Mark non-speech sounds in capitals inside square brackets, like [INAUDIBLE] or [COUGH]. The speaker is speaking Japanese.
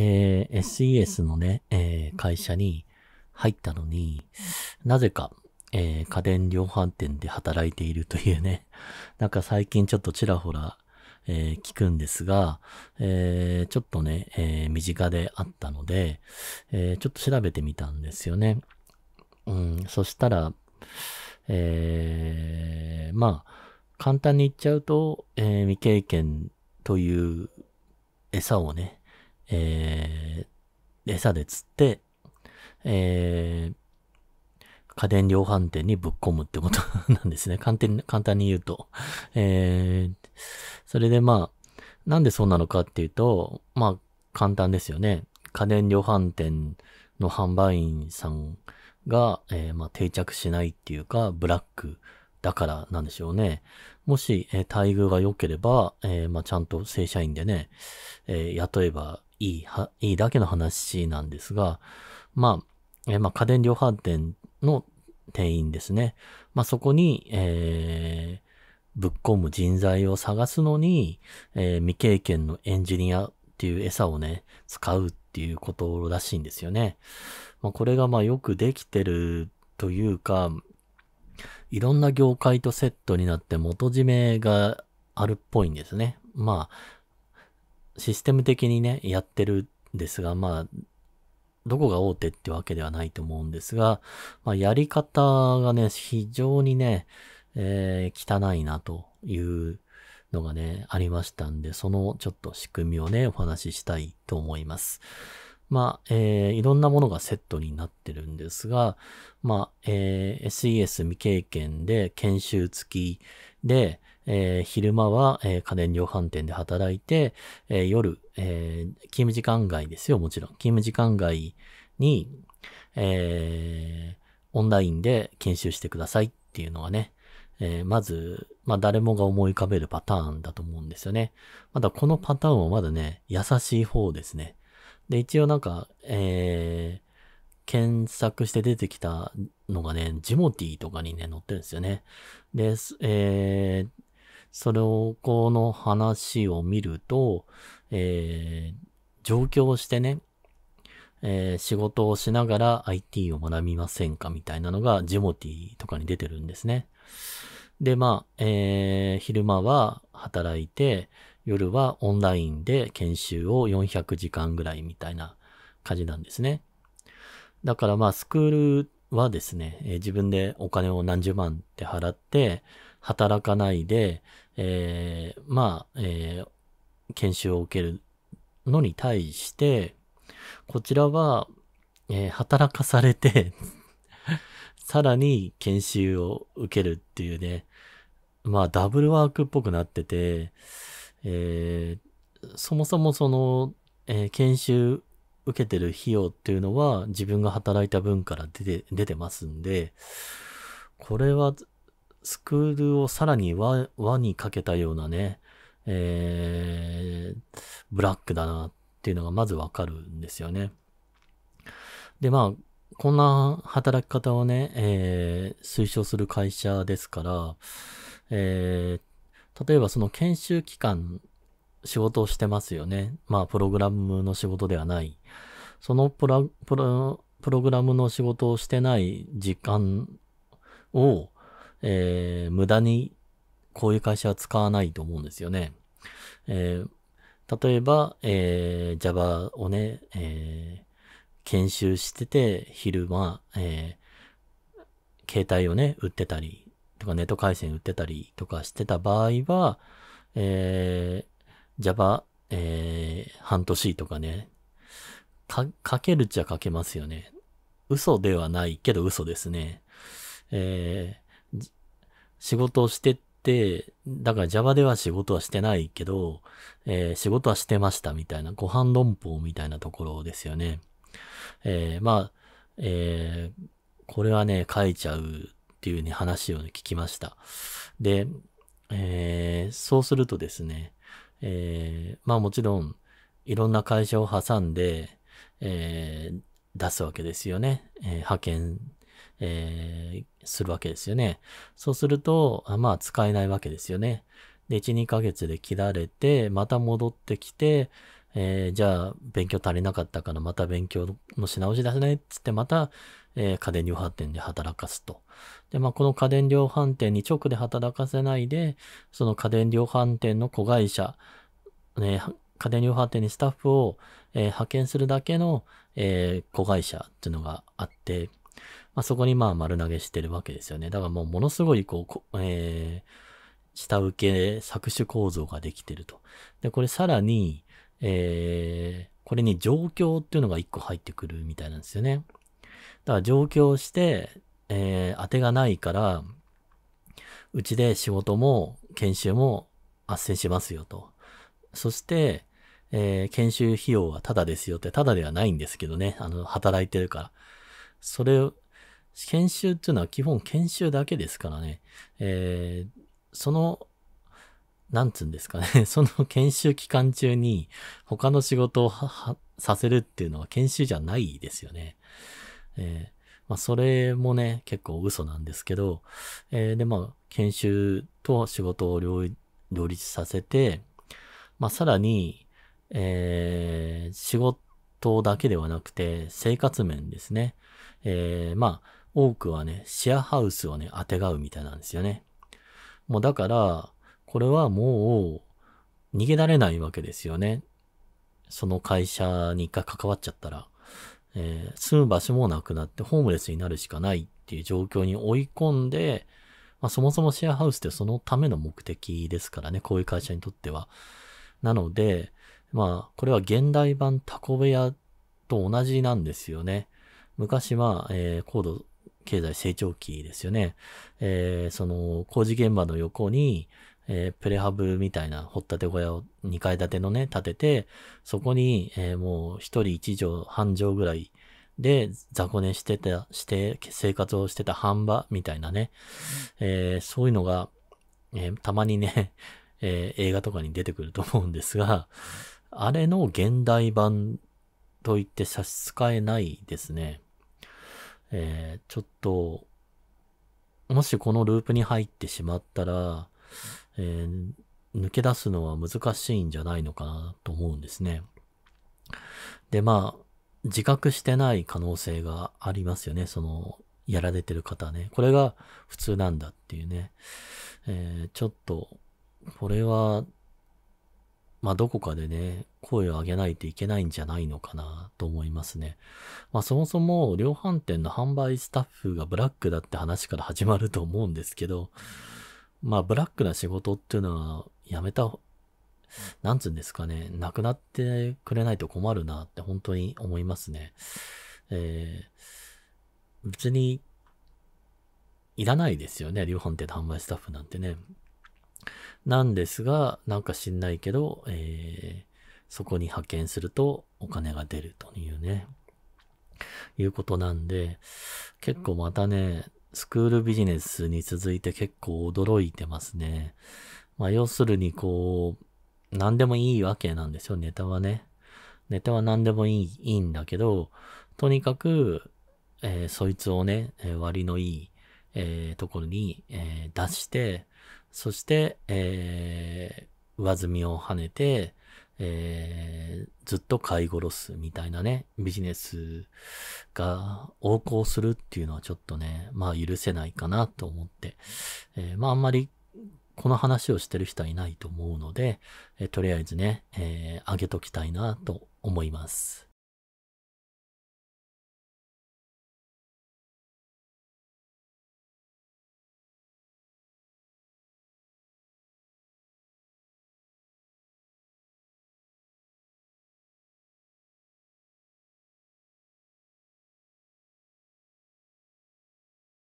えー、SES のね、えー、会社に入ったのに、なぜか、えー、家電量販店で働いているというね、[LAUGHS] なんか最近ちょっとちらほら、えー、聞くんですが、えー、ちょっとね、えー、身近であったので、えちょっと調べてみたんですよね。うん、そしたら、えまあ、簡単に言っちゃうと、え未経験という餌をね、えー、餌で釣って、えー、家電量販店にぶっ込むってこと [LAUGHS] なんですね。簡単に、簡単に言うと。えー、それでまあ、なんでそうなのかっていうと、まあ、簡単ですよね。家電量販店の販売員さんが、えー、まあ、定着しないっていうか、ブラックだからなんでしょうね。もし、えー、待遇が良ければ、えー、まあ、ちゃんと正社員でね、え雇えばいいは、いいだけの話なんですが、まあ、えまあ、家電量販店の店員ですね。まあ、そこに、えー、ぶっ込む人材を探すのに、えー、未経験のエンジニアっていう餌をね、使うっていうことらしいんですよね。まあ、これがまあよくできてるというか、いろんな業界とセットになって元締めがあるっぽいんですね。まあ、システム的にね、やってるんですが、まあ、どこが大手ってわけではないと思うんですが、まあ、やり方がね、非常にね、えー、汚いなというのがね、ありましたんで、そのちょっと仕組みをね、お話ししたいと思います。まあ、えー、いろんなものがセットになってるんですが、まあ、えー、SES 未経験で研修付きで、えー、昼間は、えー、家電量販店で働いて、えー、夜、えー、勤務時間外ですよ、もちろん。勤務時間外に、えー、オンラインで研修してくださいっていうのはね、えー、まず、まあ、誰もが思い浮かべるパターンだと思うんですよね。まだこのパターンはまだね、優しい方ですね。で、一応なんか、えー、検索して出てきたのがね、ジモティーとかにね、載ってるんですよね。で、えー、それを、この話を見ると、えー、上京してね、えー、仕事をしながら IT を学びませんかみたいなのがジモティとかに出てるんですね。で、まあ、えー、昼間は働いて、夜はオンラインで研修を400時間ぐらいみたいな感じなんですね。だからまあ、スクールはですね、えー、自分でお金を何十万って払って、働かないで、えー、まあ、えー、研修を受けるのに対して、こちらは、えー、働かされて [LAUGHS] さらに研修を受けるっていうね、まあ、ダブルワークっぽくなってて、えー、そもそもその、えー、研修受けてる費用っていうのは自分が働いた分から出て、出てますんで、これはスクールをさらに輪輪にかけたようなね、えー、ブラックだなっていうのがまずわかるんですよね。で、まあ、こんな働き方をね、えー、推奨する会社ですから、えー、例えばその研修期間、仕事をしてますよね。まあ、プログラムの仕事ではない。そのプロプログラムの仕事をしてない時間を、えー、無駄にこういう会社は使わないと思うんですよね。えー、例えば、えー、Java をね、えー、研修してて、昼間、えー、携帯をね、売ってたり、とかネット回線売ってたりとかしてた場合は、えー、Java、えー、半年とかね、か、けるっちゃ書けますよね。嘘ではないけど嘘ですね。えー、仕事をしてって、だから Java では仕事はしてないけど、えー、仕事はしてましたみたいな、ご飯論法みたいなところですよね。えー、まあ、えー、これはね、書いちゃうっていうね、話を、ね、聞きました。で、えー、そうするとですね、えー、まあもちろん、いろんな会社を挟んで、えー、出すわけですよね。えー、派遣えー、するわけですよね。そうすると、まあ使えないわけですよね。で、1、2ヶ月で切られて、また戻ってきて、えー、じゃあ勉強足りなかったからまた勉強のし直しだねっつってまた、えー、家電量販店で働かすと。で、まあこの家電量販店に直で働かせないで、その家電量販店の子会社、ね、家電量販店にスタッフを、えー、派遣するだけの、えー、子会社っていうのがあって、まあ、そこにまあ丸投げしてるわけですよね。だからもうものすごいこう、こえー、下請け搾取構造ができてると。で、これさらに、えー、これに状況っていうのが一個入ってくるみたいなんですよね。だから上京して、えー、当てがないから、うちで仕事も研修も斡旋しますよと。そして、えー、研修費用はタダですよって、タダではないんですけどね。あの、働いてるから。それ研修っていうのは基本研修だけですからね、えー、その、なんつうんですかね、[LAUGHS] その研修期間中に他の仕事をさせるっていうのは研修じゃないですよね。えー、まあ、それもね、結構嘘なんですけど、えー、で、まあ、研修と仕事を両立させて、まあ、さらに、えー、仕事だけではなくて、生活面ですね。えー、まあ、多くはね、シェアハウスをね、あてがうみたいなんですよね。もうだから、これはもう、逃げられないわけですよね。その会社に一回関わっちゃったら、えー、住む場所もなくなってホームレスになるしかないっていう状況に追い込んで、まあ、そもそもシェアハウスってそのための目的ですからね、こういう会社にとっては。なので、まあ、これは現代版タコ部屋と同じなんですよね。昔は、えー、高度経済成長期ですよね。えー、その工事現場の横に、えー、プレハブみたいな掘ったて小屋を2階建てのね、建てて、そこに、えー、もう1人1畳半畳ぐらいで雑魚寝してた、して生活をしてた半場みたいなね、えー、そういうのが、えたまにね、[LAUGHS] え映画とかに出てくると思うんですが、あれの現代版と言って差し支えないですね。えー、ちょっと、もしこのループに入ってしまったら、えー、抜け出すのは難しいんじゃないのかなと思うんですね。で、まあ、自覚してない可能性がありますよね。その、やられてる方ね。これが普通なんだっていうね。えー、ちょっと、これはまあどこかでね、声を上げないといけないんじゃないのかなと思いますね。まあそもそも量販店の販売スタッフがブラックだって話から始まると思うんですけど、まあブラックな仕事っていうのはやめた、なんつうんですかね、なくなってくれないと困るなって本当に思いますね。えー、別にいらないですよね、量販店の販売スタッフなんてね。なんですが、なんか知んないけど、えー、そこに派遣するとお金が出るというね、いうことなんで、結構またね、スクールビジネスに続いて結構驚いてますね。まあ要するにこう、何でもいいわけなんですよ、ネタはね。ネタは何でもいいいいんだけど、とにかく、えー、そいつをね、割のいい、えー、ところに、えー、出して、そして、えー、上積みを跳ねて、えー、ずっと買い殺すみたいなね、ビジネスが横行するっていうのはちょっとね、まあ許せないかなと思って、えー、まああんまりこの話をしてる人はいないと思うので、えー、とりあえずね、えー、上げときたいなと思います。